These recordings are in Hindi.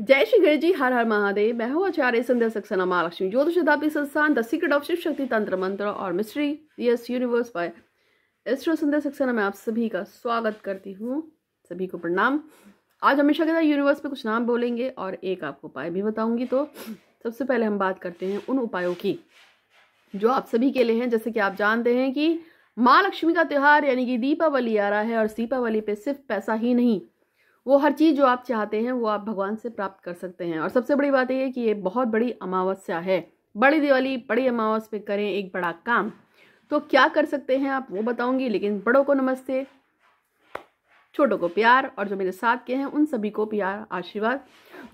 जय श्री गणेश जी हर हर महादेव मैं हूँ आचार्य संध्या सक्सेना महालक्ष्मी ज्योतिष शताब्दी संस्थान द सीक्रेट ऑफ शिव शक्ति तंत्र मंत्र और mysteries universe by astro Sandhya Saxena में आप सभी का स्वागत करती हूँ सभी को प्रणाम आज हमेशा के साथ यूनिवर्स पे कुछ नाम बोलेंगे और एक आपको उपाय भी बताऊंगी तो सबसे पहले हम बात करते हैं उन उपायों की जो आप सभी के लिए हैं जैसे कि आप जानते हैं कि माँ लक्ष्मी का त्यौहार यानी कि दीपावली आ रहा है और दीपावली पे सिर्फ पैसा ही नहीं वो हर चीज़ जो आप चाहते हैं वो आप भगवान से प्राप्त कर सकते हैं और सबसे बड़ी बात यह है कि ये बहुत बड़ी अमावस्या है बड़ी दिवाली बड़ी अमावस पे करें एक बड़ा काम तो क्या कर सकते हैं आप वो बताऊंगी लेकिन बड़ों को नमस्ते छोटों को प्यार और जो मेरे साथ के हैं उन सभी को प्यार आशीर्वाद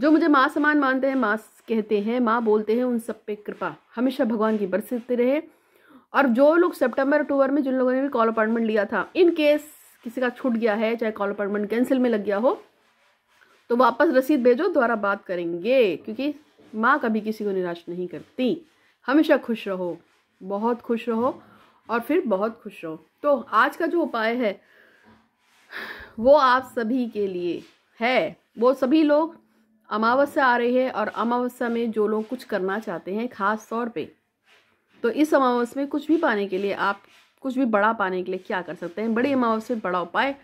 जो मुझे माँ समान मानते हैं माँ कहते हैं माँ बोलते हैं उन सब पे कृपा हमेशा भगवान की बरसते रहे और जो लोग सेप्टेम्बर अक्टूबर में जिन लोगों ने भी कॉल अपॉइंटमेंट लिया था इनकेस किसी का छूट गया है चाहे कॉल अपॉइंटमेंट कैंसिल में लग गया हो तो वापस रसीद भेजो द्वारा बात करेंगे क्योंकि माँ कभी किसी को निराश नहीं करती हमेशा खुश रहो बहुत खुश रहो और फिर बहुत खुश रहो तो आज का जो उपाय है वो आप सभी के लिए है वो सभी लोग अमावस्या आ रही है और अमावस्या में जो लोग कुछ करना चाहते हैं खास तौर पे तो इस अमावस्या में कुछ भी पाने के लिए आप कुछ भी बड़ा पाने के लिए क्या कर सकते हैं बड़ी अमावस्या में बड़ा उपाय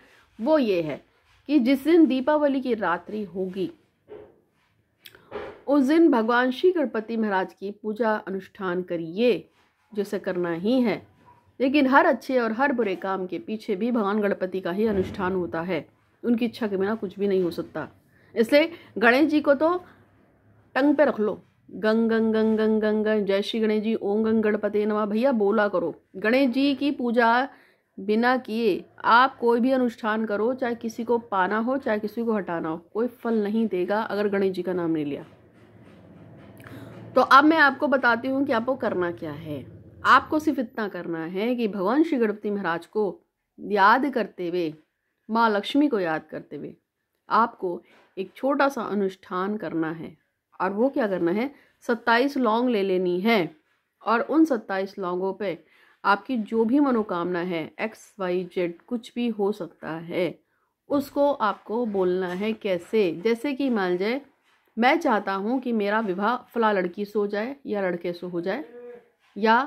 वो ये है कि जिस दिन दीपावली की रात्रि होगी उस दिन भगवान श्री गणपति महाराज की पूजा अनुष्ठान करिए जिसे करना ही है लेकिन हर अच्छे और हर बुरे काम के पीछे भी भगवान गणपति का ही अनुष्ठान होता है उनकी इच्छा के बिना कुछ भी नहीं हो सकता इसलिए गणेश जी को तो टंग पे रख लो गंग गंग गंग गंग गंग गंग जय श्री गणेश जी ओम गंग गणपति नमा भैया बोला करो गणेश जी की पूजा बिना किए आप कोई भी अनुष्ठान करो चाहे किसी को पाना हो चाहे किसी को हटाना हो कोई फल नहीं देगा अगर गणेश जी का नाम नहीं लिया तो अब मैं आपको बताती हूँ कि आपको करना क्या है आपको सिर्फ इतना करना है कि भगवान श्री गणपति महाराज को याद करते हुए माँ लक्ष्मी को याद करते हुए आपको एक छोटा सा अनुष्ठान करना है और वो क्या करना है सत्ताईस लौंग ले लेनी है और उन सत्ताईस लौंगों पर आपकी जो भी मनोकामना है एक्स वाई जेड कुछ भी हो सकता है उसको आपको बोलना है कैसे जैसे कि मान जाए मैं चाहता हूँ कि मेरा विवाह फला लड़की से हो जाए या लड़के से हो जाए या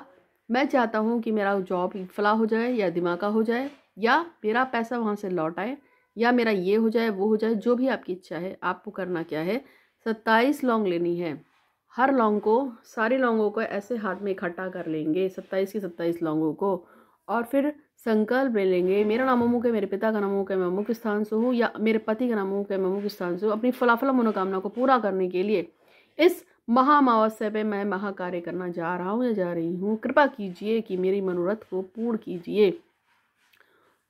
मैं चाहता हूँ कि मेरा जॉब फला हो जाए या दिमागा हो जाए या मेरा पैसा वहाँ से लौट आए या मेरा ये हो जाए वो हो जाए जो भी आपकी इच्छा है आपको करना क्या है सत्ताईस लॉन्ग लेनी है हर लौंग को सारे लौंगों को ऐसे हाथ में इकट्ठा कर लेंगे सत्ताईस की सत्ताईस लौंगों को और फिर संकल्प ले लेंगे मेरा नाम अमुक है मेरे पिता का नाम अमुक है मैं अमुक स्थान से हूँ या मेरे पति का नाम अमुक है मैं अमुक स्थान से हूँ अपनी फलाफल मनोकामना को पूरा करने के लिए इस महाअमावस्या पे मैं महाकार्य करना जा रहा हूँ या जा रही हूँ कृपा कीजिए कि मेरी मनोरथ को पूर्ण कीजिए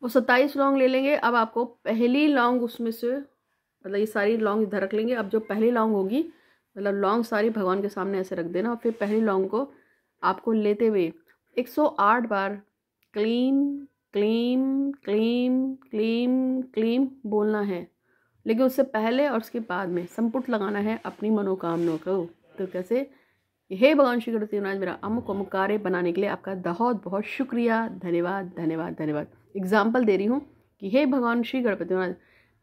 वो सत्ताईस लौंग ले लेंगे अब आपको पहली लौंग उसमें से मतलब ये सारी लौंग इधर रख लेंगे अब जो पहली लौंग होगी मतलब लॉन्ग सारी भगवान के सामने ऐसे रख देना और फिर पहली लॉन्ग को आपको लेते हुए 108 बार क्लीम क्लीम क्लीम क्लीम क्लीम बोलना है लेकिन उससे पहले और उसके बाद में संपुट लगाना है अपनी मनोकामना को तो कैसे हे भगवान श्री गुरु तीर्नाथ मेरा अमुक अमुक कार्य बनाने के लिए आपका बहुत बहुत शुक्रिया धन्यवाद धन्यवाद धन्यवाद एग्जाम्पल दे रही हूँ कि हे भगवान श्री गणपति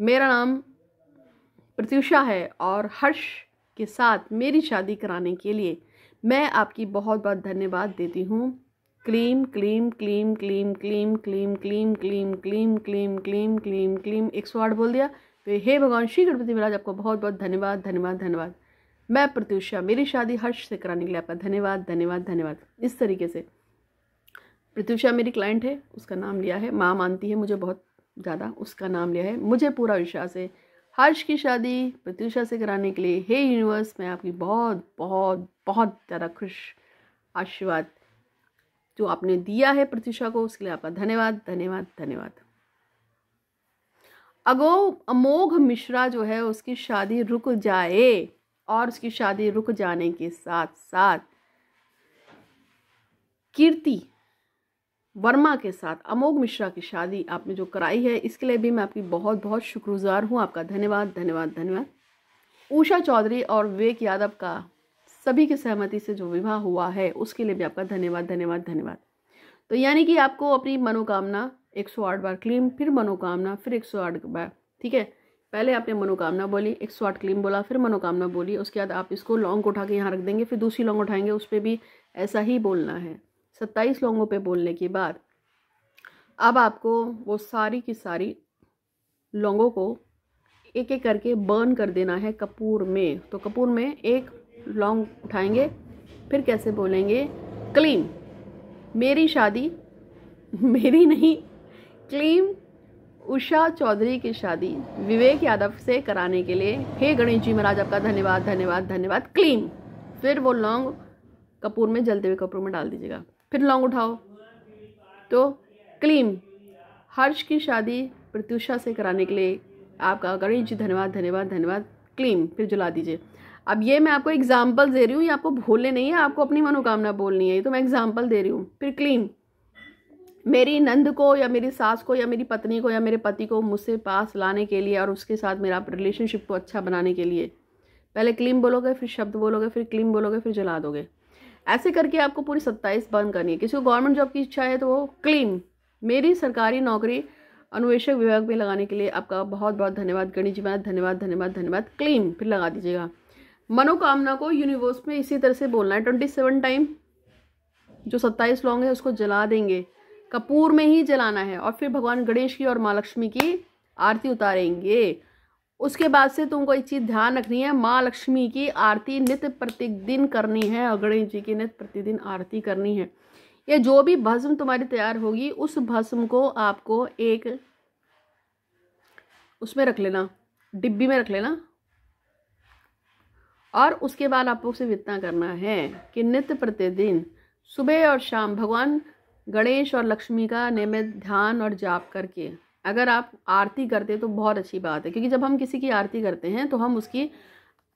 मेरा नाम प्रत्युषा है और हर्ष के साथ मेरी शादी कराने के लिए मैं आपकी बहुत बहुत धन्यवाद देती हूँ क्लीम क्लीम क्लीम क्लीम क्लीम क्लीम क्लीम क्लीम क्लीम क्लीम क्लीम क्लीम क्लीम एक सौ आठ बोल दिया तो हे भगवान श्री गणपति महाराज आपको बहुत बहुत धन्यवाद धन्यवाद धन्यवाद मैं प्रत्युषा मेरी शादी हर्ष से कराने के लिए आपका धन्यवाद धन्यवाद धन्यवाद इस तरीके से प्रत्युषा मेरी क्लाइंट है उसका नाम लिया है माँ मानती है मुझे बहुत ज़्यादा उसका नाम लिया है मुझे पूरा विश्वास है हर्ष की शादी प्रत्युषा से कराने के लिए हे यूनिवर्स मैं आपकी बहुत बहुत बहुत ज़्यादा खुश आशीर्वाद जो आपने दिया है प्रत्युषा को उसके लिए आपका धन्यवाद धन्यवाद धन्यवाद अगो अमोघ मिश्रा जो है उसकी शादी रुक जाए और उसकी शादी रुक जाने के साथ साथ कीर्ति वर्मा के साथ अमोघ मिश्रा की शादी आपने जो कराई है इसके लिए भी मैं आपकी बहुत बहुत शुक्रगुजार हूँ आपका धन्यवाद धन्यवाद धन्यवाद उषा चौधरी और विवेक यादव का सभी की सहमति से जो विवाह हुआ है उसके लिए भी आपका धन्यवाद धन्यवाद धन्यवाद तो यानी कि आपको अपनी मनोकामना 108 बार क्लीम फिर मनोकामना फिर 108 बार ठीक है पहले आपने मनोकामना बोली 108 क्लीम बोला फिर मनोकामना बोली उसके बाद आप इसको लॉन्ग उठा के यहाँ रख देंगे फिर दूसरी लॉन्ग उठाएंगे उस पर भी ऐसा ही बोलना है सत्ताईस लोगों पे बोलने के बाद अब आपको वो सारी की सारी लौंगों को एक एक करके बर्न कर देना है कपूर में तो कपूर में एक लौंग उठाएंगे फिर कैसे बोलेंगे क्लीम मेरी शादी मेरी नहीं क्लीम उषा चौधरी की शादी विवेक यादव से कराने के लिए हे गणेश जी महाराज आपका धन्यवाद धन्यवाद धन्यवाद क्लीम फिर वो लौंग कपूर में जलते हुए कपूर में डाल दीजिएगा फिर लॉन्ग उठाओ तो क्लीम हर्ष की शादी प्रत्युषा से कराने के लिए आपका गणेश जी धन्यवाद धन्यवाद धन्यवाद क्लीम फिर जला दीजिए अब ये मैं आपको एग्जाम्पल दे रही हूँ ये आपको भूलने नहीं है आपको अपनी मनोकामना बोलनी है ये तो मैं एग्जाम्पल दे रही हूँ फिर क्लीम मेरी नंद को या मेरी सास को या मेरी पत्नी को या मेरे पति को मुझसे पास लाने के लिए और उसके साथ मेरा रिलेशनशिप को अच्छा बनाने के लिए पहले क्लीम बोलोगे फिर शब्द बोलोगे फिर क्लीम बोलोगे फिर जला दोगे ऐसे करके आपको पूरी सत्ताईस बंद करनी है किसी को गवर्नमेंट जॉब की इच्छा है तो वो क्लीन मेरी सरकारी नौकरी अन्वेषक विभाग में लगाने के लिए आपका बहुत बहुत धन्यवाद गणेश जी महाराज धन्यवाद धन्यवाद धन्यवाद क्लीन फिर लगा दीजिएगा मनोकामना को यूनिवर्स में इसी तरह से बोलना है ट्वेंटी सेवन टाइम जो सत्ताईस लॉन्ग है उसको जला देंगे कपूर में ही जलाना है और फिर भगवान गणेश की और माँ लक्ष्मी की आरती उतारेंगे उसके बाद से तुमको एक चीज़ ध्यान रखनी है माँ लक्ष्मी की आरती नित्य प्रतिदिन करनी है और गणेश जी की नित्य प्रतिदिन आरती करनी है ये जो भी भस्म तुम्हारी तैयार होगी उस भस्म को आपको एक उसमें रख लेना डिब्बी में रख लेना और उसके बाद आपको उसे इतना करना है कि नित्य प्रतिदिन सुबह और शाम भगवान गणेश और लक्ष्मी का नियमित ध्यान और जाप करके अगर आप आरती करते तो बहुत अच्छी बात है क्योंकि जब हम किसी की आरती करते हैं तो हम उसकी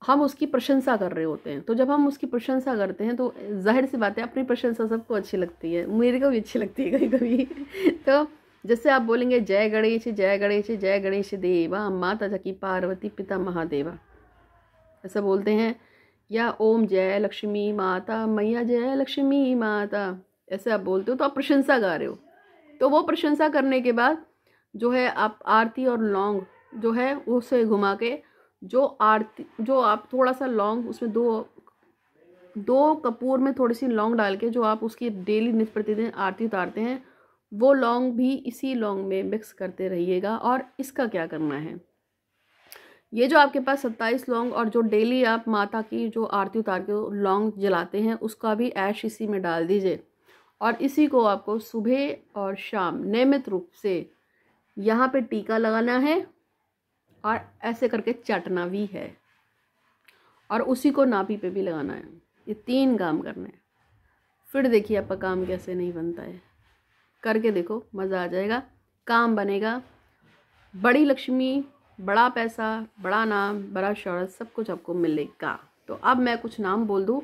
हम उसकी प्रशंसा कर रहे होते हैं तो जब हम उसकी प्रशंसा करते हैं तो जाहिर सी बात है अपनी प्रशंसा सबको अच्छी लगती है मेरे को भी अच्छी लगती है कभी कभी तो जैसे आप बोलेंगे जय गणेश जय गणेश जय गणेश देवा माता जकी पार्वती पिता महादेवा ऐसा बोलते हैं या ओम जय लक्ष्मी माता मैया जय लक्ष्मी माता ऐसे आप बोलते हो तो आप प्रशंसा गा रहे हो तो वो प्रशंसा करने के बाद जो है आप आरती और लौंग जो है उसे घुमा के जो आरती जो आप थोड़ा सा लौंग उसमें दो दो कपूर में थोड़ी सी लौंग डाल के जो आप उसकी डेली नित प्रतिदिन आरती उतारते हैं वो लौंग भी इसी लौंग में मिक्स करते रहिएगा और इसका क्या करना है ये जो आपके पास सत्ताईस लौंग और जो डेली आप माता की जो आरती उतार के लौंग जलाते हैं उसका भी ऐश इसी में डाल दीजिए और इसी को आपको सुबह और शाम नियमित रूप से यहाँ पे टीका लगाना है और ऐसे करके चटना भी है और उसी को नापी पे भी लगाना है ये तीन काम करने हैं फिर देखिए आपका काम कैसे नहीं बनता है करके देखो मज़ा आ जाएगा काम बनेगा बड़ी लक्ष्मी बड़ा पैसा बड़ा नाम बड़ा शौरत सब कुछ आपको मिलेगा तो अब मैं कुछ नाम बोल दूँ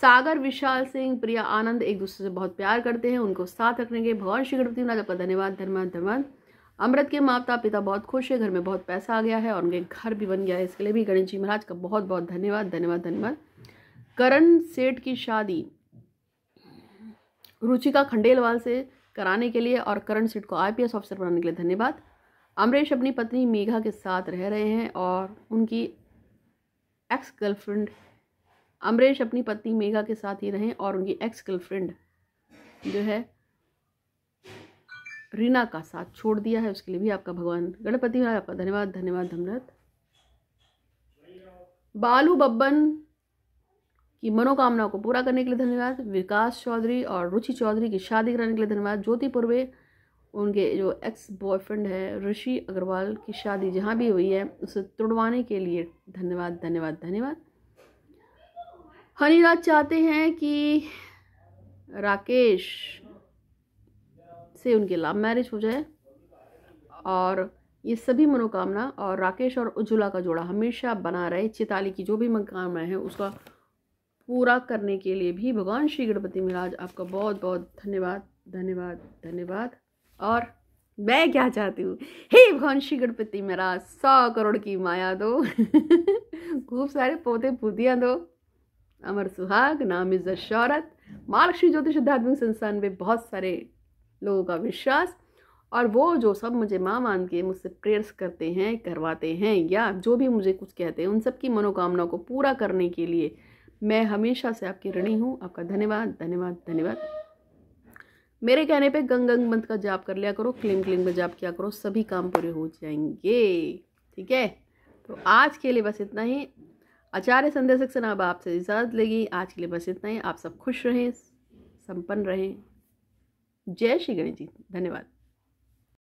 सागर विशाल सिंह प्रिया आनंद एक दूसरे से बहुत प्यार करते हैं उनको साथ रखने के भगवान श्री गणपति आपका धन्यवाद धन्यवाद धन्यवाद अमृत के माता पिता बहुत खुश है घर में बहुत पैसा आ गया है और उनके घर भी बन गया है इसके लिए भी गणेश जी महाराज का बहुत बहुत धन्यवाद धन्यवाद धन्यवाद करण सेठ की शादी रुचिका खंडेलवाल से कराने के लिए और करण सेठ को आई ऑफिसर बनाने के लिए धन्यवाद अमरीश अपनी पत्नी मेघा के साथ रह रहे हैं और उनकी एक्स गर्लफ्रेंड अमरीश अपनी पत्नी मेघा के साथ ही रहें और उनकी एक्स गर्लफ्रेंड जो है रीना का साथ छोड़ दिया है उसके लिए भी आपका भगवान गणपति आपका धन्यवाद धन्यवाद धमरथ बालू बब्बन की मनोकामना को पूरा करने के लिए धन्यवाद विकास चौधरी और रुचि चौधरी की शादी कराने के लिए धन्यवाद ज्योति पूर्वे उनके जो एक्स बॉयफ्रेंड है ऋषि अग्रवाल की शादी जहाँ भी हुई है उसे तुड़वाने के लिए धन्यवाद धन्यवाद धन्यवाद हनीराज चाहते हैं कि राकेश से उनकी लव मैरिज हो जाए और ये सभी मनोकामना और राकेश और उज्ज्वला का जोड़ा हमेशा बना रहे चिताली की जो भी मनोकामना है उसका पूरा करने के लिए भी भगवान श्री गणपति महाराज आपका बहुत बहुत धन्यवाद धन्यवाद धन्यवाद और मैं क्या चाहती हूँ हे भगवान श्री गणपति महाराज सौ करोड़ की माया दो खूब सारे पौधे पूतियाँ दो अमर सुहाग नाम इज्जत शौरत मालक्षी ज्योतिष अध्यात्मिक संस्थान में बहुत सारे लोगों का विश्वास और वो जो सब मुझे माँ मान के मुझसे प्रेयर्स करते हैं करवाते हैं या जो भी मुझे कुछ कहते हैं उन सब की मनोकामना को पूरा करने के लिए मैं हमेशा से आपकी ऋणी हूँ आपका धन्यवाद धन्यवाद धन्यवाद मेरे कहने पे गंग गंग मंत्र का जाप कर लिया करो क्लिंग क्लिंग में जाप किया करो सभी काम पूरे हो जाएंगे ठीक है तो आज के लिए बस इतना ही आचार्य संदेशक से ना आपसे इजाज़त लेगी आज के लिए बस इतना ही आप सब खुश रहें संपन्न रहें जय श्री गणेश जी धन्यवाद